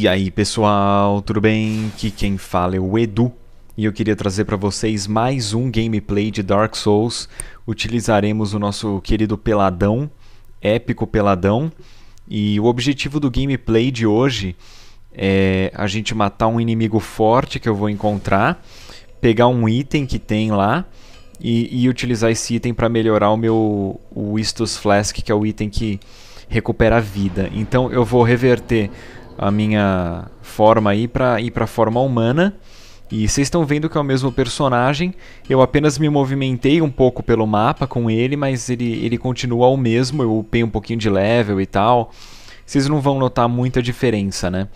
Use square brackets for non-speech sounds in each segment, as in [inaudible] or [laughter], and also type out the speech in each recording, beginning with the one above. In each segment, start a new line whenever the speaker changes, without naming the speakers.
E aí pessoal, tudo bem? Que quem fala é o Edu e eu queria trazer para vocês mais um gameplay de Dark Souls. Utilizaremos o nosso querido peladão, épico peladão. E o objetivo do gameplay de hoje é a gente matar um inimigo forte que eu vou encontrar, pegar um item que tem lá e, e utilizar esse item para melhorar o meu o Istus Flask, que é o item que recupera a vida. Então eu vou reverter a minha forma aí para ir para a forma humana. E vocês estão vendo que é o mesmo personagem. Eu apenas me movimentei um pouco pelo mapa com ele, mas ele, ele continua o mesmo. Eu upei um pouquinho de level e tal. Vocês não vão notar muita diferença, né?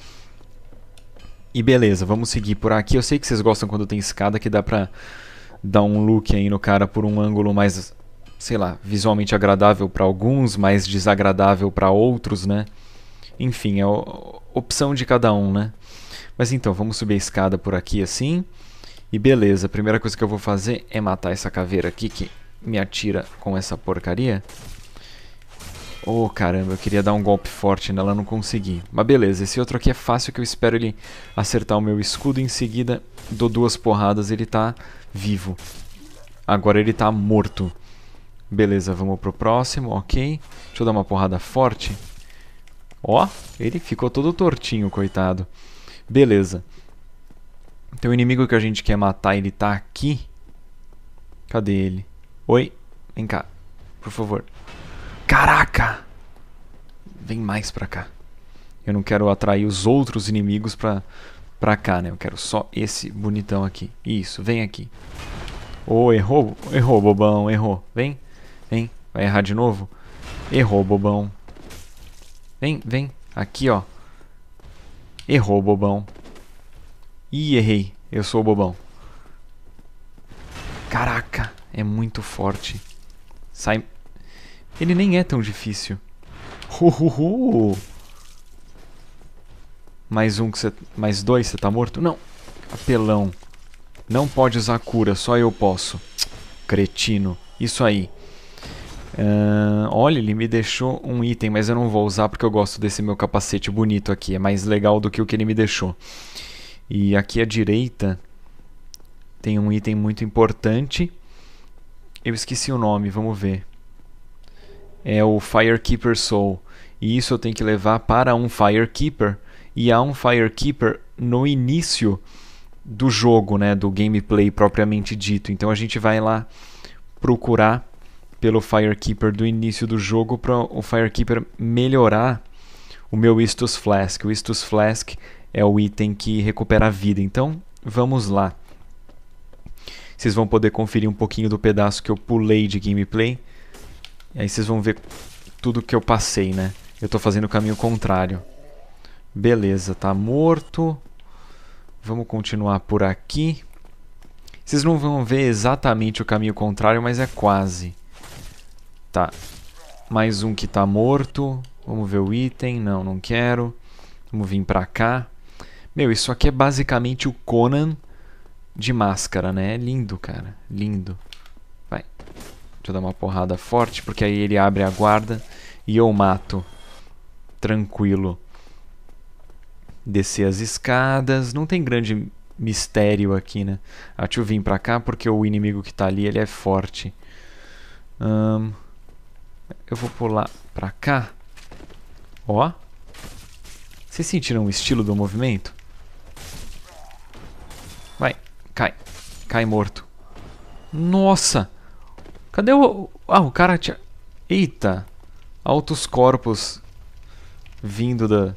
E beleza, vamos seguir por aqui. Eu sei que vocês gostam quando tem escada, que dá pra dar um look aí no cara por um ângulo mais, sei lá, visualmente agradável para alguns, mais desagradável para outros, né? Enfim, é opção de cada um, né? Mas então, vamos subir a escada por aqui assim. E beleza, a primeira coisa que eu vou fazer é matar essa caveira aqui que me atira com essa porcaria. Oh, caramba, eu queria dar um golpe forte nela, não consegui. Mas beleza, esse outro aqui é fácil que eu espero ele acertar o meu escudo. Em seguida, dou duas porradas, ele tá vivo. Agora ele tá morto. Beleza, vamos pro próximo, ok. Deixa eu dar uma porrada forte. Ó, ele ficou todo tortinho, coitado. Beleza. Então o inimigo que a gente quer matar, ele tá aqui. Cadê ele? Oi, vem cá, por favor. Caraca! Vem mais pra cá. Eu não quero atrair os outros inimigos pra, pra cá, né? Eu quero só esse bonitão aqui. Isso, vem aqui. Ô, oh, errou, errou, bobão, errou. Vem, vem. Vai errar de novo? Errou, bobão. Vem, vem. Aqui, ó. Errou, bobão. Ih, errei. Eu sou o bobão. Caraca, é muito forte. Sai... Ele nem é tão difícil. Uhuhu. Mais um que você... Mais dois, você tá morto? Não. Apelão. Não pode usar cura, só eu posso. Cretino. Isso aí. Uh, olha, ele me deixou um item, mas eu não vou usar porque eu gosto desse meu capacete bonito aqui. É mais legal do que o que ele me deixou. E aqui à direita tem um item muito importante. Eu esqueci o nome, vamos ver. É o Firekeeper Soul. E isso eu tenho que levar para um Firekeeper. E há um Firekeeper no início do jogo, né, do gameplay propriamente dito. Então a gente vai lá procurar pelo Firekeeper do início do jogo para o Firekeeper melhorar o meu Istus Flask. O Istus Flask é o item que recupera a vida. Então, vamos lá. Vocês vão poder conferir um pouquinho do pedaço que eu pulei de gameplay. E aí vocês vão ver tudo que eu passei, né? Eu estou fazendo o caminho contrário. Beleza, tá morto. Vamos continuar por aqui. Vocês não vão ver exatamente o caminho contrário, mas é quase. Tá. Mais um que tá morto. Vamos ver o item. Não, não quero. Vamos vir pra cá. Meu, isso aqui é basicamente o Conan de máscara, né? É lindo, cara. Lindo. Vai. Deixa eu dar uma porrada forte, porque aí ele abre a guarda e eu mato. Tranquilo. Descer as escadas. Não tem grande mistério aqui, né? deixa eu vir pra cá, porque o inimigo que tá ali, ele é forte. Hum... Eu vou pular pra cá. Ó. Vocês sentiram o estilo do movimento? Vai, cai. Cai morto. Nossa! Cadê o... Ah, o cara tinha... Eita! Altos corpos vindo da...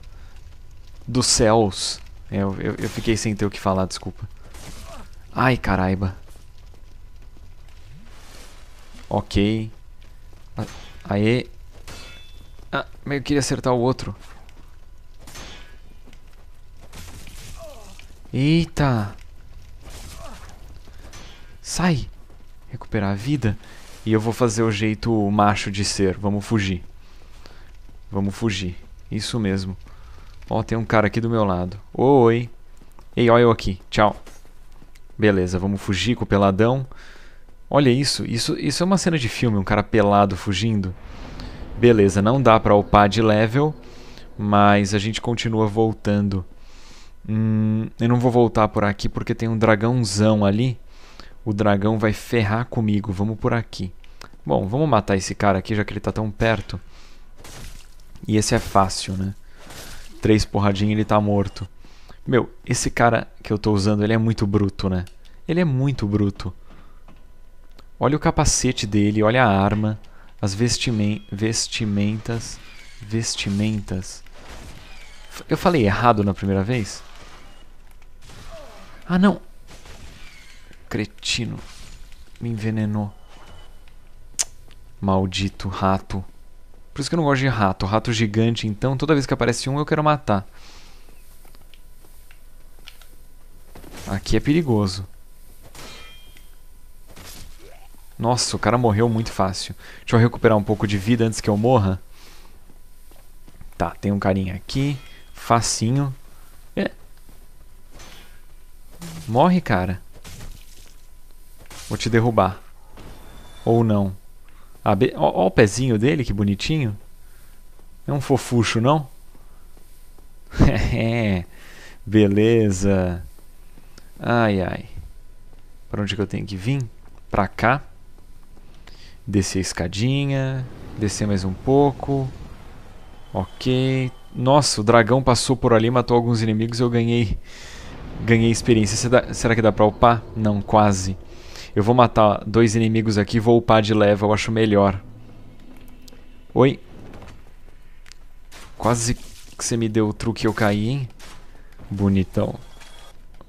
dos céus. É, eu, eu fiquei sem ter o que falar, desculpa. Ai, caraiba. Ok. Aê. Ah, meio que queria acertar o outro. Eita. Sai. Recuperar a vida. E eu vou fazer o jeito macho de ser. Vamos fugir. Vamos fugir. Isso mesmo. Ó, tem um cara aqui do meu lado. Oi. Ei, olha eu aqui. Tchau. Beleza, vamos fugir com o peladão. Olha isso, isso, isso é uma cena de filme, um cara pelado fugindo. Beleza, não dá para upar de level, mas a gente continua voltando. Hum, eu não vou voltar por aqui porque tem um dragãozão ali. O dragão vai ferrar comigo, vamos por aqui. Bom, vamos matar esse cara aqui, já que ele tá tão perto. E esse é fácil, né? Três porradinhas e ele tá morto. Meu, esse cara que eu tô usando, ele é muito bruto, né? Ele é muito bruto. Olha o capacete dele, olha a arma, as vestimen vestimentas, vestimentas. Eu falei errado na primeira vez? Ah, não. Cretino. Me envenenou. Maldito rato. Por isso que eu não gosto de rato. Rato gigante, então, toda vez que aparece um, eu quero matar. Aqui é perigoso. Nossa, o cara morreu muito fácil. Deixa eu recuperar um pouco de vida antes que eu morra. Tá, tem um carinha aqui. Facinho. É. Morre, cara. Vou te derrubar. Ou não. Ah, be... ó, o pezinho dele, que bonitinho. É um fofucho, não? [laughs] É. Beleza. Ai, ai. Para onde que eu tenho que vir? Pra cá. Descer a escadinha. Descer mais um pouco. Ok. Nossa, o dragão passou por ali, matou alguns inimigos eu ganhei ganhei experiência. Será que dá pra upar? Não, quase. Eu vou matar dois inimigos aqui vou upar de level, eu acho melhor. Oi. Quase que você me deu o truque e eu caí, hein? Bonitão.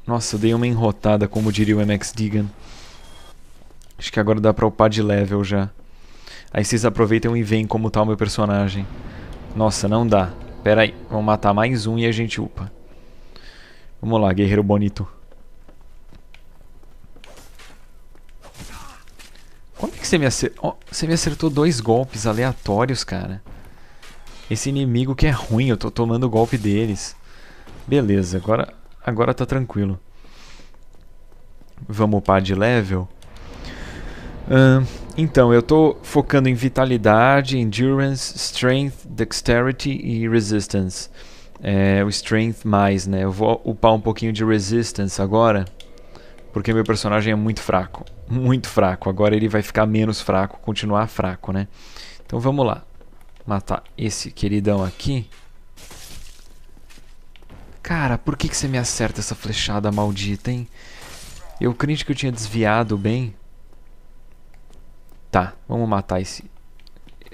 Nossa, eu dei uma enrotada, como diria o MX Digan. Acho que agora dá pra upar de level já. Aí vocês aproveitam e veem como tá o meu personagem. Nossa, não dá. Pera aí, vamos matar mais um e a gente upa. Vamos lá, guerreiro bonito. Como é que você me acertou? Oh, você me acertou dois golpes aleatórios, cara. Esse inimigo que é ruim, eu tô tomando o golpe deles. Beleza, agora, agora tá tranquilo. Vamos upar de level então, eu estou focando em vitalidade, endurance, strength, dexterity e resistance. É, o strength mais, né? Eu vou upar um pouquinho de resistance agora, porque meu personagem é muito fraco, muito fraco. Agora ele vai ficar menos fraco, continuar fraco, né? Então vamos lá. Matar esse queridão aqui. Cara, por que, que você me acerta essa flechada maldita, hein? Eu crente que eu tinha desviado bem. Tá, vamos matar esse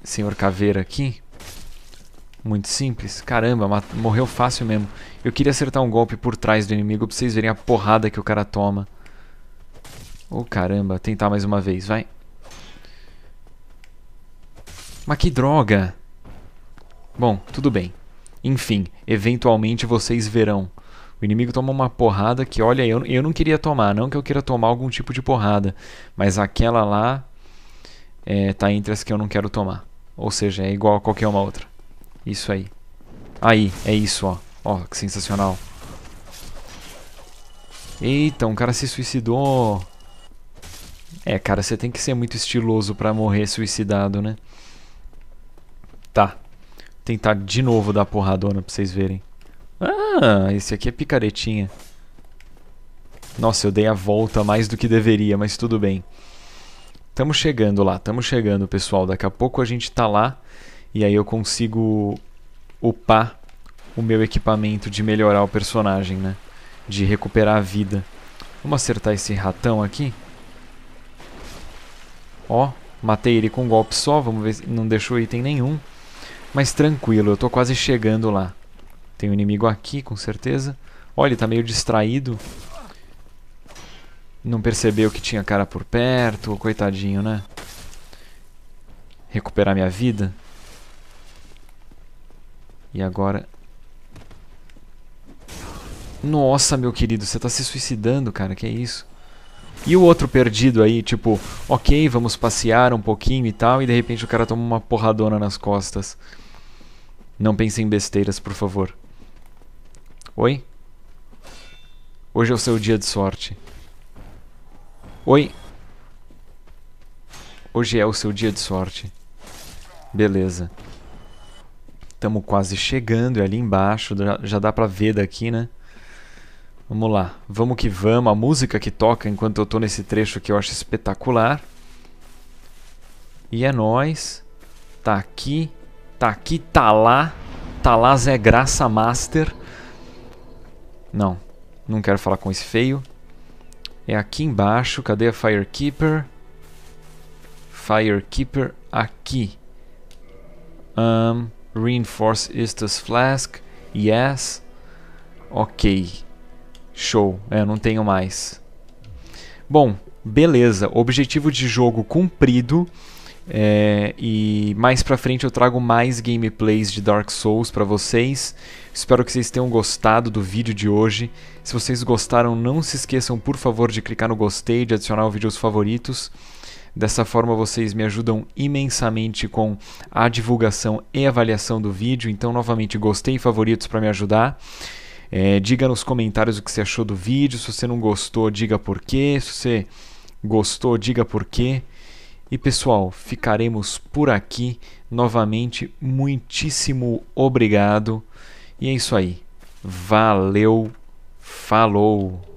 senhor caveira aqui. Muito simples. Caramba, morreu fácil mesmo. Eu queria acertar um golpe por trás do inimigo pra vocês verem a porrada que o cara toma. Oh, caramba. Tentar mais uma vez, vai. Mas que droga. Bom, tudo bem. Enfim, eventualmente vocês verão. O inimigo toma uma porrada que, olha, eu, eu não queria tomar. Não que eu queira tomar algum tipo de porrada. Mas aquela lá, é, tá é, entre as que eu não quero tomar. Ou seja, é igual a qualquer uma outra. Isso aí. Aí, é isso, ó. Ó, que sensacional. Eita, um cara se suicidou. É, cara, você tem que ser muito estiloso pra morrer suicidado, né? Tá. Tentar de novo dar porradona pra vocês verem. Ah, esse aqui é picaretinha. Nossa, eu dei a volta mais do que deveria, mas tudo bem. Estamos chegando lá, estamos chegando, pessoal. Daqui a pouco a gente está lá e aí eu consigo upar o meu equipamento de melhorar o personagem, né? De recuperar a vida. Vamos acertar esse ratão aqui. Ó, matei ele com um golpe só, vamos ver se não deixou item nenhum. Mas tranquilo, eu estou quase chegando lá. Tem um inimigo aqui, com certeza. Olha, ele está meio distraído. Não percebeu que tinha cara por perto, coitadinho, né? Recuperar minha vida. E agora... Nossa, meu querido, você tá se suicidando, cara, que é isso? E o outro perdido aí, tipo, ok, vamos passear um pouquinho e tal, e de repente o cara toma uma porradona nas costas. Não pense em besteiras, por favor. Oi? Hoje é o seu dia de sorte. Oi. Hoje é o seu dia de sorte. Beleza. Tamo quase chegando, é ali embaixo, já dá pra ver daqui, né? Vamos lá, vamos que vamos. A música que toca enquanto eu tô nesse trecho aqui eu acho espetacular. E é nós. Tá aqui, tá aqui, tá lá. Tá lá Zé Graça Master. Não, não quero falar com esse feio. É aqui embaixo. Cadê a Firekeeper? Firekeeper aqui. Um, reinforce Istus Flask. Yes. Ok. Show. É, não tenho mais. Bom, beleza. Objetivo de jogo cumprido. É, e mais pra frente eu trago mais gameplays de Dark Souls para vocês. Espero que vocês tenham gostado do vídeo de hoje. Se vocês gostaram, não se esqueçam, por favor, de clicar no gostei, de adicionar o vídeo aos favoritos. Dessa forma vocês me ajudam imensamente com a divulgação e avaliação do vídeo. Então, novamente, gostei e favoritos para me ajudar. É, diga nos comentários o que você achou do vídeo. Se você não gostou, diga por quê. Se você gostou, diga por quê. E pessoal, ficaremos por aqui. Novamente, muitíssimo obrigado. E é isso aí. Valeu, falou!